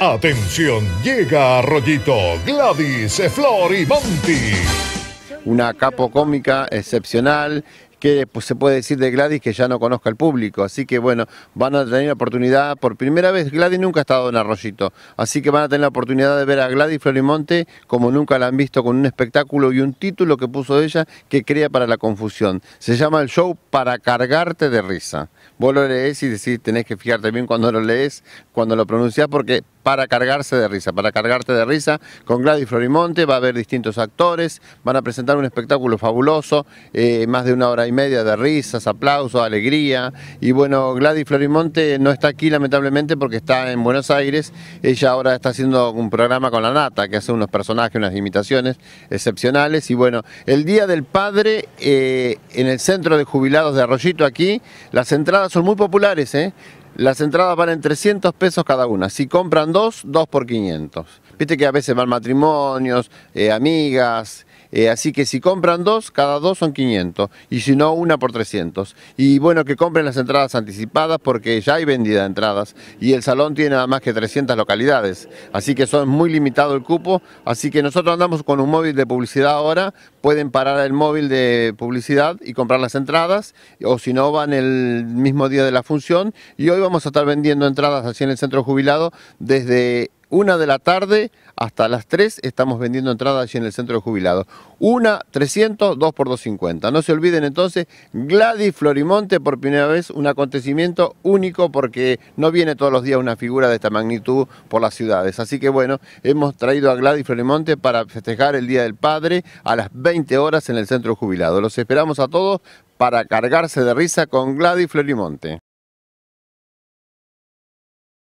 Atención, llega Arroyito, Gladys Florimonti. Una capo cómica excepcional que pues, se puede decir de Gladys que ya no conozca el público. Así que bueno, van a tener la oportunidad, por primera vez Gladys nunca ha estado en Arroyito, así que van a tener la oportunidad de ver a Gladys Florimonte como nunca la han visto, con un espectáculo y un título que puso ella que crea para la confusión. Se llama el show Para cargarte de risa. Vos lo lees y decís, tenés que fijarte bien cuando lo lees, cuando lo pronuncias, porque para cargarse de risa, para cargarte de risa, con Gladys Florimonte, va a haber distintos actores, van a presentar un espectáculo fabuloso, eh, más de una hora y media de risas, aplausos, alegría, y bueno, Gladys Florimonte no está aquí lamentablemente porque está en Buenos Aires, ella ahora está haciendo un programa con la Nata, que hace unos personajes, unas imitaciones excepcionales, y bueno, el Día del Padre eh, en el Centro de Jubilados de Arroyito aquí, las entradas son muy populares, ¿eh? Las entradas en 300 pesos cada una. Si compran dos, dos por 500. Viste que a veces van matrimonios, eh, amigas, eh, así que si compran dos, cada dos son 500 y si no, una por 300. Y bueno, que compren las entradas anticipadas porque ya hay vendida entradas y el salón tiene nada más que 300 localidades. Así que son muy limitado el cupo. Así que nosotros andamos con un móvil de publicidad ahora. Pueden parar el móvil de publicidad y comprar las entradas o si no, van el mismo día de la función. Y hoy vamos a estar vendiendo entradas así en el centro jubilado desde una de la tarde hasta las 3 estamos vendiendo entradas allí en el centro de jubilados. Una 300, 2 por 250. No se olviden entonces, Gladys Florimonte por primera vez, un acontecimiento único porque no viene todos los días una figura de esta magnitud por las ciudades. Así que bueno, hemos traído a Gladys Florimonte para festejar el Día del Padre a las 20 horas en el centro jubilado. Los esperamos a todos para cargarse de risa con Gladys Florimonte.